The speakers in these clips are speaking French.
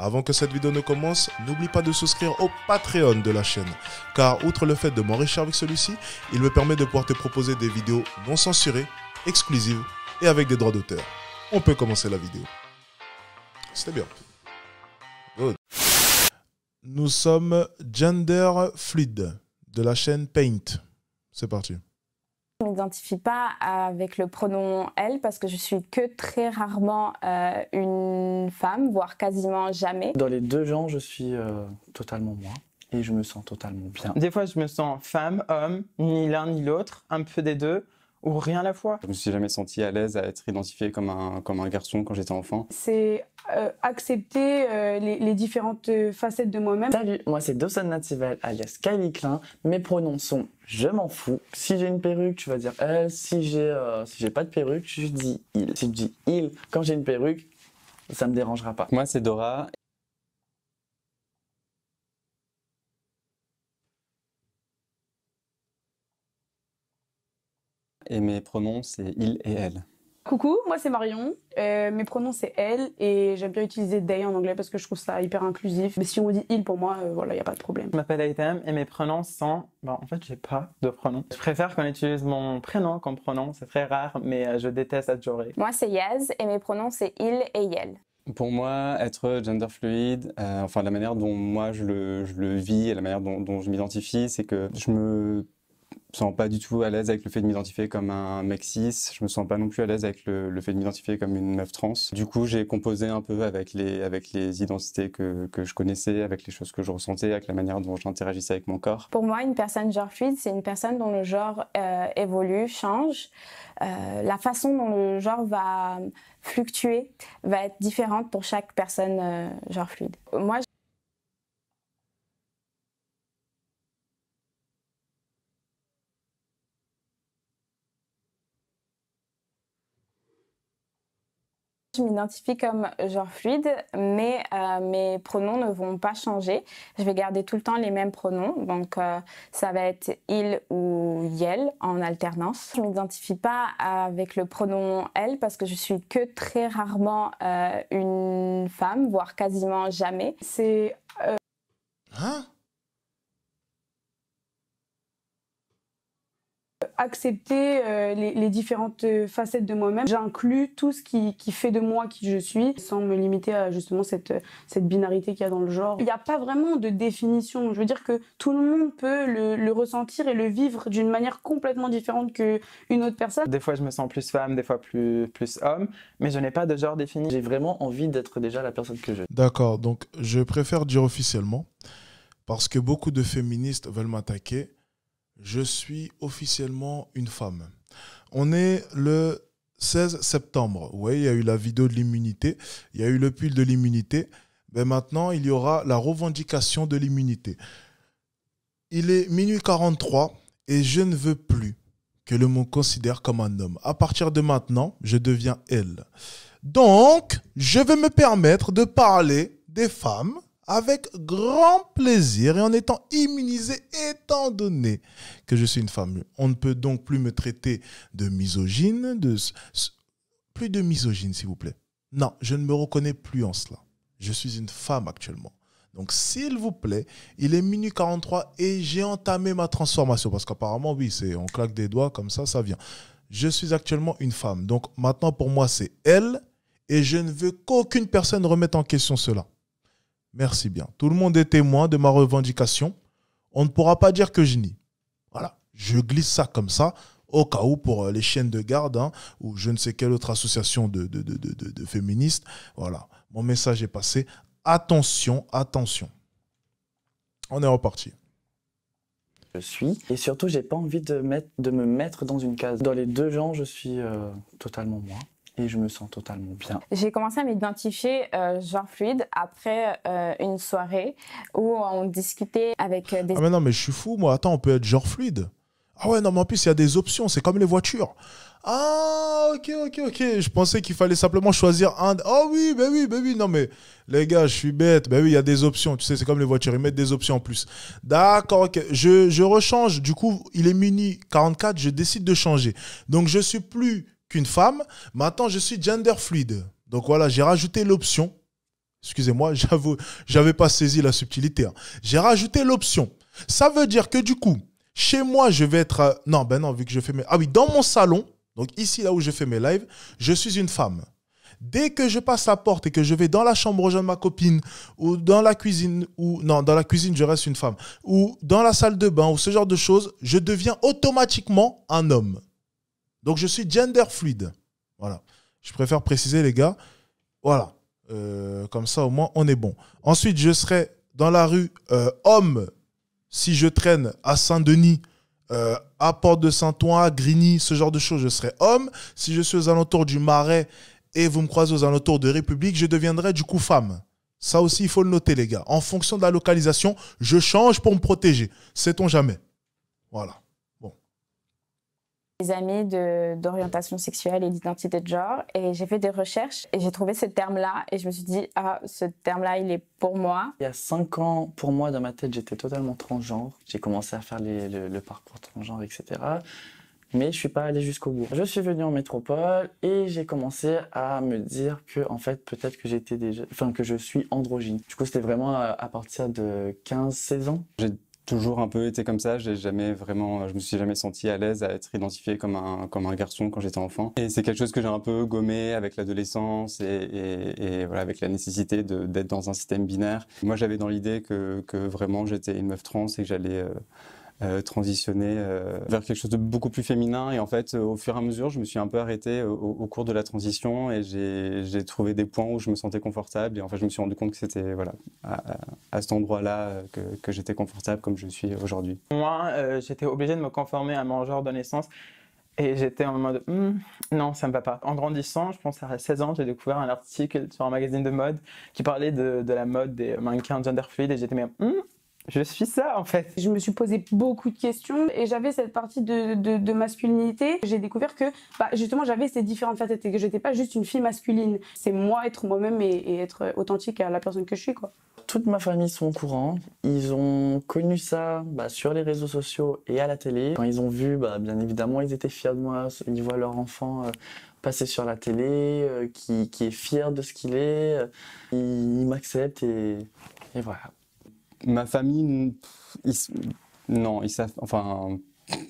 Avant que cette vidéo ne commence, n'oublie pas de souscrire au Patreon de la chaîne, car outre le fait de m'enrichir avec celui-ci, il me permet de pouvoir te proposer des vidéos non censurées, exclusives et avec des droits d'auteur. On peut commencer la vidéo. C'était bien. Good. Nous sommes gender Fluid de la chaîne Paint. C'est parti. Je m'identifie pas avec le pronom elle parce que je suis que très rarement euh, une femme, voire quasiment jamais. Dans les deux genres, je suis euh, totalement moi et je me sens totalement bien. Des fois, je me sens femme, homme, ni l'un ni l'autre, un peu des deux ou rien à la fois. Je me suis jamais senti à l'aise à être identifié comme un, comme un garçon quand j'étais enfant. C'est euh, accepter euh, les, différentes euh, facettes de moi-même. Salut, moi c'est Dawson Natival alias Kylie Klein. Mes pronoms sont je m'en fous. Si j'ai une perruque, tu vas dire elle. Si j'ai si j'ai pas de perruque, je dis il. Si je dis il quand j'ai une perruque, ça me dérangera pas. Moi c'est Dora et mes pronoms, c'est il et elle. Coucou, moi c'est Marion. Euh, mes pronoms c'est elle et j'aime bien utiliser they en anglais parce que je trouve ça hyper inclusif. Mais si on dit il pour moi, euh, voilà, il y a pas de problème. Je m'appelle Aitem et mes pronoms sont. en fait, j'ai pas de pronom. Je préfère qu'on utilise mon prénom comme pronom, c'est très rare, mais euh, je déteste adjurer. Moi c'est Yaz et mes pronoms c'est il et elle. Pour moi, être gender fluide, enfin la manière dont moi je le, vis et la manière dont je m'identifie, c'est que je me sens pas du tout à l'aise avec le fait de m'identifier comme un mec cis. Je me sens pas non plus à l'aise avec le, fait de m'identifier comme une meuf trans. Du coup, j'ai composé un peu avec les, avec les identités que, je connaissais, avec les choses que je ressentais, avec la manière dont j'interagissais avec mon corps. Pour moi, une personne genre fluide, c'est une personne dont le genre euh, évolue, change. Euh, la façon dont le genre va fluctuer va être différente pour chaque personne euh, genre fluide. Moi, je m'identifie comme genre fluide, mais euh, mes pronoms ne vont pas changer. Je vais garder tout le temps les mêmes pronoms, donc euh, ça va être il ou yel en alternance. Je m'identifie pas avec le pronom elle parce que je suis que très rarement euh, une femme, voire quasiment jamais. C'est... Hein accepter euh, les, différentes facettes de moi-même. J'inclus tout ce qui, fait de moi qui je suis, sans me limiter à justement cette, cette binarité qu'il y a dans le genre. Il n'y a pas vraiment de définition. Je veux dire que tout le monde peut le, ressentir et le vivre d'une manière complètement différente qu'une autre personne. Des fois, je me sens plus femme, des fois plus, plus homme, mais je n'ai pas de genre défini. J'ai vraiment envie d'être déjà la personne que je. suis. D'accord, donc je préfère dire officiellement, parce que beaucoup de féministes veulent m'attaquer je suis officiellement une femme. On est le 16 septembre. Oui, il y a eu la vidéo de l'immunité, il y a eu le pull de l'immunité. Mais maintenant, il y aura la revendication de l'immunité. Il est minuit 43 et je ne veux plus que le monde considère comme un homme. À partir de maintenant, je deviens elle. Donc, je vais me permettre de parler des femmes avec grand plaisir et en étant immunisé étant donné que je suis une femme. On ne peut donc plus me traiter de misogyne, de plus de misogyne s'il vous plaît. Non, je ne me reconnais plus en cela. Je suis une femme actuellement. Donc s'il vous plaît, il est minuit 43 et j'ai entamé ma transformation parce qu'apparemment oui, c'est on claque des doigts comme ça, ça vient. Je suis actuellement une femme. Donc maintenant pour moi c'est elle et je ne veux qu'aucune personne remette en question cela. Merci bien. Tout le monde est témoin de ma revendication. On ne pourra pas dire que je nie. Voilà, je glisse ça comme ça, au cas où pour euh, les chaînes de garde hein, ou je ne sais quelle autre association de, de, féministes. Voilà, mon message est passé. Attention, attention. On est reparti je suis. Et surtout, j'ai pas envie de, mettre, de, me mettre dans une case. Dans les deux genres, je suis euh, totalement moi et je me sens totalement bien. J'ai commencé à m'identifier genre euh, fluide après euh, une soirée où on discutait avec euh, des... Ah mais non mais je suis fou moi, attends on peut être genre fluide Ah ouais non mais en plus il y a des options, c'est comme les voitures. Ah ok ok ok, je pensais qu'il fallait simplement choisir un... Oh oui ben oui ben oui, non mais les gars je suis bête, ben oui il y a des options, tu sais c'est comme les voitures, ils mettent des options en plus. D'accord ok, je, je rechange, du coup il est mini 44, je décide de changer. Donc je suis plus qu'une femme. Maintenant, je suis gender fluide. Donc voilà, j'ai rajouté l'option. Excusez-moi, j'avoue, j'avais pas saisi la subtilité. Hein. J'ai rajouté l'option. Ça veut dire que du coup, chez moi, je vais être. Euh, non, ben non, vu que je fais mes. Ah oui, dans mon salon, donc ici, là où je fais mes lives, je suis une femme. Dès que je passe la porte et que je vais dans la chambre de ma copine, ou dans la cuisine, ou non, dans la cuisine, je reste une femme, ou dans la salle de bain, ou ce genre de choses, je deviens automatiquement un homme. Donc je suis gender fluide. Voilà. Je préfère préciser, les gars. Voilà. Euh, comme ça, au moins, on est bon. Ensuite, je serai dans la rue euh, homme si je traîne à Saint-Denis, euh, à Port-de-Saint-Ouen, à Grigny, ce genre de choses. Je serai homme. Si je suis aux alentours du Marais et vous me croisez aux alentours de République, je deviendrai du coup femme. Ça aussi, il faut le noter, les gars. En fonction de la localisation, je change pour me protéger. Sait-on jamais. Voilà des amis d'orientation sexuelle et d'identité de genre. Et j'ai fait des recherches et j'ai trouvé ce terme-là et je me suis dit, ah, ce terme-là, il est pour moi. Il y a cinq ans, pour moi, dans ma tête, j'étais totalement transgenre. J'ai commencé à faire les, le, le parcours transgenre, etc mais je suis pas allé jusqu'au bout. Je suis venu en métropole et j'ai commencé à me dire que en fait peut-être que j'étais déjà enfin que je suis androgyne. Du coup, c'était vraiment à partir de 15 16 ans. J'ai toujours un peu été comme ça. J'ai jamais vraiment, je me suis jamais senti à l'aise à être identifié comme un comme un garçon quand j'étais enfant. Et c'est quelque chose que j'ai un peu gommé avec l'adolescence et, voilà avec la nécessité d'être dans un système binaire. Moi, j'avais dans l'idée que que vraiment j'étais une meuf trans et que j'allais euh, euh, transitionner euh, vers quelque chose de beaucoup plus féminin. Et en fait, euh, au fur et à mesure, je me suis un peu arrêté au, cours de la transition et j'ai trouvé des points où je me sentais confortable. Et en fait, je me suis rendu compte que c'était voilà, à, cet endroit-là que, que j'étais confortable comme je suis aujourd'hui. Moi, j'étais obligé de me conformer à mon genre de naissance. Et j'étais en mode hmm, non, ça me va pas. En grandissant, je pense à 16 ans, j'ai découvert un article sur un magazine de mode qui parlait de, de la mode des mannequins gender fluid et j'étais mais je suis ça en fait. Je me suis posé beaucoup de questions et j'avais cette partie de, de, masculinité. J'ai découvert que bah, justement j'avais ces différentes facettes et que j'étais pas juste une fille masculine. C'est moi être moi-même et, être authentique à la personne que je suis quoi. Toute ma famille sont au courant. Ils ont connu ça bah, sur les réseaux sociaux et à la télé. Quand ils ont vu, bah, bien évidemment, ils étaient fiers de moi. Ils voient leur enfant. Euh, passer sur la télé, euh, qui, est fier de ce qu'il est, Ils m'acceptent et, et voilà ma famille, non, ils savent, enfin,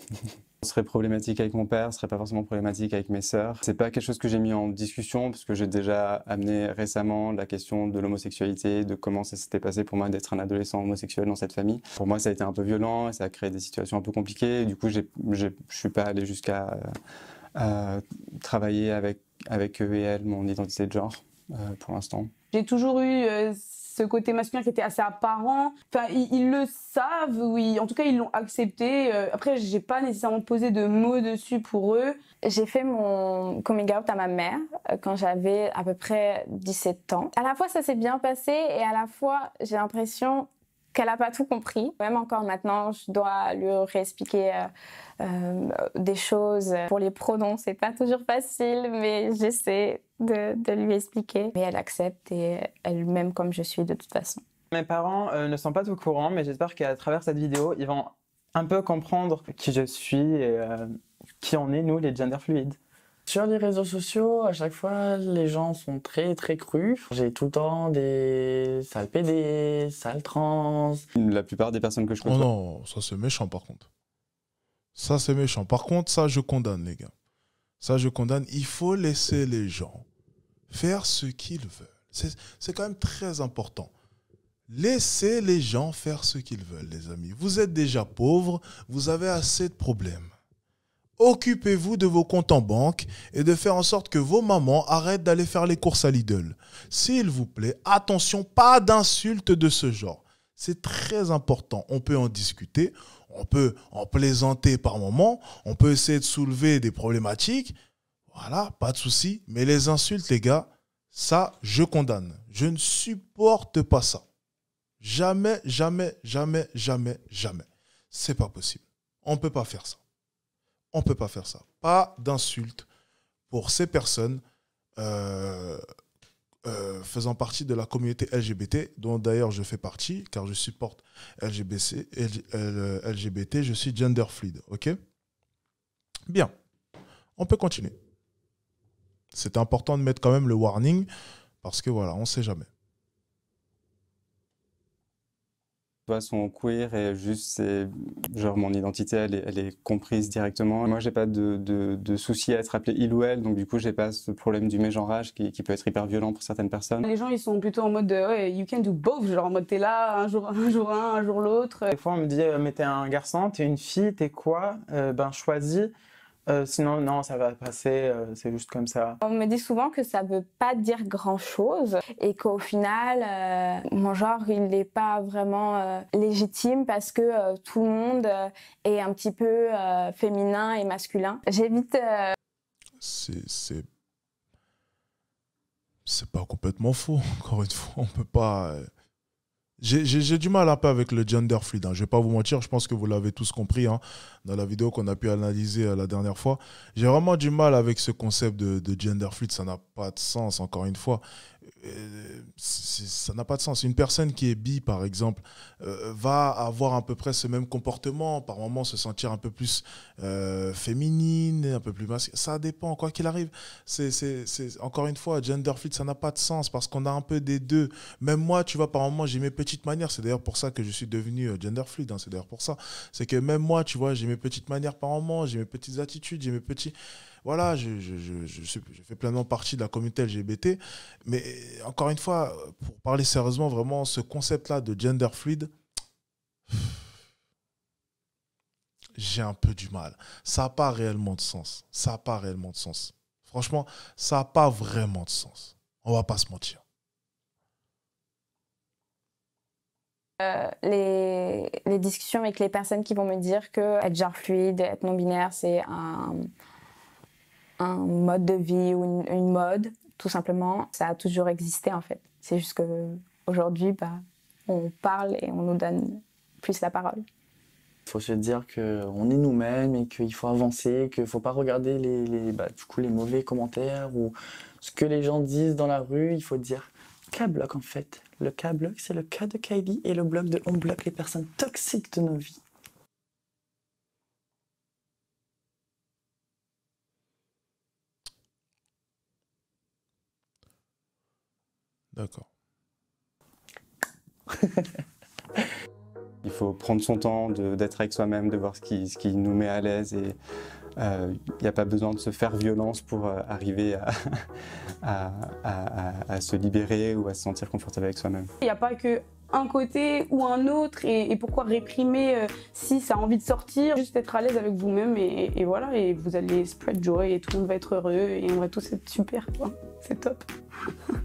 ce serait problématique avec mon père, ce serait pas forcément problématique avec mes sœurs. C'est pas quelque chose que j'ai mis en discussion parce que j'ai déjà amené récemment la question de l'homosexualité, de comment ça s'était passé pour moi d'être un adolescent homosexuel dans cette famille. Pour moi, ça a été un peu violent et ça a créé des situations un peu compliquées. du coup, je suis pas allé jusqu'à travailler avec, avec eux et elles mon identité de genre euh, pour l'instant. J'ai toujours eu euh, ce côté masculin qui était assez apparent. Enfin, ils, le savent, oui. En tout cas, ils l'ont accepté. Euh, après, j'ai pas nécessairement posé de mots dessus pour eux. J'ai fait mon coming out à ma mère euh, quand j'avais à peu près 17 ans. À la fois, ça s'est bien passé et à la fois, j'ai l'impression qu'elle n'a pas tout compris. Même encore maintenant, je dois lui réexpliquer euh, euh, des choses. Pour les pronoms, c'est pas toujours facile, mais j'essaie de, lui expliquer. Mais elle accepte et elle m'aime comme je suis de toute façon. Mes parents euh, ne sont pas tout courants mais j'espère qu'à travers cette vidéo, ils vont un peu comprendre qui je suis et qui on est, nous, les genders fluides. Sur les réseaux sociaux, à chaque fois, les gens sont très très crus. J'ai tout le temps des sales PD, sales trans. La plupart des personnes que je connais. Oh non, ça c'est méchant par contre. Ça c'est méchant. Par contre, ça je condamne les gars. Ça je condamne. Il faut laisser les gens faire ce qu'ils veulent. C'est quand même très important. Laissez les gens faire ce qu'ils veulent, les amis. Vous êtes déjà pauvres, vous avez assez de problèmes. Occupez-vous de vos comptes en banque et de faire en sorte que vos mamans arrêtent d'aller faire les courses à Lidl. S'il vous plaît, attention, pas d'insultes de ce genre. C'est très important. On peut en discuter, on peut en plaisanter par moment, on peut essayer de soulever des problématiques. Voilà, pas de souci. Mais les insultes, les gars, ça, je condamne. Je ne supporte pas ça. Jamais, jamais, jamais, jamais, jamais. C'est pas possible. On ne peut pas faire ça. On ne peut pas faire ça. Pas d'insultes pour ces personnes euh, euh, faisant partie de la communauté LGBT, dont d'ailleurs je fais partie, car je supporte LGBT, euh, je suis gender fluid. OK Bien. On peut continuer. C'est important de mettre quand même le warning, parce que voilà, on ne sait jamais. sont queer et juste c'est genre mon identité elle est, comprise directement. Moi j'ai pas de, de, souci à être appelé il ou elle donc du coup j'ai pas ce problème du mégenrage qui, qui peut être hyper violent pour certaines personnes. Les gens ils sont plutôt en mode de, ouais, you can do both genre en mode t'es là un jour un jour un jour l'autre. Des fois on me dit euh, mais t'es un garçon t'es une fille t'es quoi euh, ben choisis euh, sinon, non, ça va passer, euh, c'est juste comme ça. On me dit souvent que ça ne veut pas dire grand-chose et qu'au final, euh, mon genre, il n'est pas vraiment légitime parce que tout le monde est un petit peu féminin et masculin. J'évite... C'est... C'est pas complètement faux, encore une fois, on peut pas... J'ai du mal un peu avec le gender fluid. Hein. Je ne vais pas vous mentir, je pense que vous l'avez tous compris hein, dans la vidéo qu'on a pu analyser euh, la dernière fois. J'ai vraiment du mal avec ce concept de, de gender fluid. Ça n'a pas de sens, encore une fois ça n'a pas de sens. Une personne qui est bi, par exemple, euh, va avoir à peu près ce même comportement, par moment se sentir un peu plus euh, féminine, un peu plus masculine. Ça dépend, quoi qu'il arrive. C'est, encore une fois, gender fluid, ça n'a pas de sens parce qu'on a un peu des deux. Même moi, tu vois, par moment, j'ai mes petites manières. C'est d'ailleurs pour ça que je suis devenu euh, gender fluid. Hein. c'est d'ailleurs pour ça. C'est que même moi, tu vois, j'ai mes petites manières par moment, j'ai mes petites attitudes, j'ai mes petits voilà, je, fais pleinement partie de la communauté LGBT. Mais encore une fois, pour parler sérieusement, vraiment, ce concept-là de gender fluid, j'ai un peu du mal. Ça n'a pas réellement de sens. Ça n'a pas réellement de sens. Franchement, ça n'a pas vraiment de sens. On va pas se mentir. Euh, les, discussions avec les personnes qui vont me dire que être genre fluide, être non-binaire, c'est un, un mode de vie ou une, mode, tout simplement. Ça a toujours existé en fait. C'est juste qu'aujourd'hui, bah, on parle et on nous donne plus la parole. Il faut se dire qu'on est nous-mêmes et qu'il faut avancer, qu'il ne faut pas regarder les, bah, du coup, les mauvais commentaires ou ce que les gens disent dans la rue. Il faut dire K-Block en fait. Le K-Block, c'est le cas de Kylie et le bloc de On bloque les personnes toxiques de nos vies. Il faut prendre son temps d'être avec soi-même, de voir ce qui, ce qui, nous met à l'aise. Et il euh, n'y a pas besoin de se faire violence pour euh, arriver à, se libérer ou à se sentir confortable avec soi-même. Il n'y a pas que un côté ou un autre et, pourquoi réprimer euh, si ça a envie de sortir Juste être à l'aise avec vous-même et, et, voilà, et vous allez spread joy et tout le monde va être heureux et on va tous être super. C'est top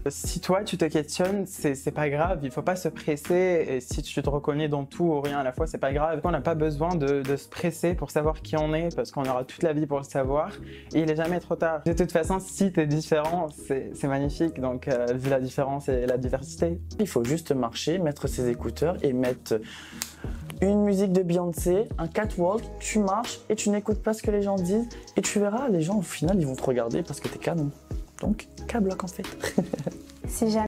si toi, tu te questionnes, c'est pas grave, il faut pas se presser. Et si tu te reconnais dans tout ou rien à la fois, c'est pas grave. On n'a pas besoin de, se presser pour savoir qui on est, parce qu'on aura toute la vie pour le savoir. Et il est jamais trop tard. De toute façon, si tu es différent, c'est magnifique. Donc, euh, vu la différence et la diversité. Il faut juste marcher, mettre ses écouteurs et mettre une musique de Beyoncé, un catwalk, tu marches et tu n'écoutes pas ce que les gens disent et tu verras, les gens au final ils vont te regarder parce que t'es canon. Donc, K-Block en fait. si jamais.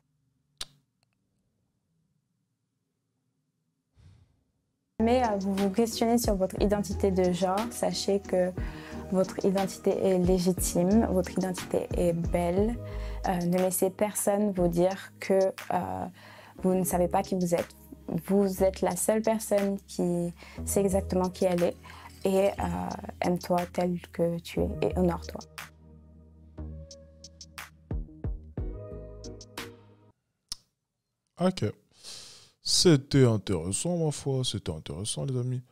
Mais euh, vous vous questionnez sur votre identité de genre, sachez que votre identité est légitime, votre identité est belle. Euh, ne laissez personne vous dire que euh, vous ne savez pas qui vous êtes. Vous êtes la seule personne qui sait exactement qui elle est et aime-toi telle que tu es et honore-toi. Ok. C'était intéressant, ma foi. C'était intéressant, les amis.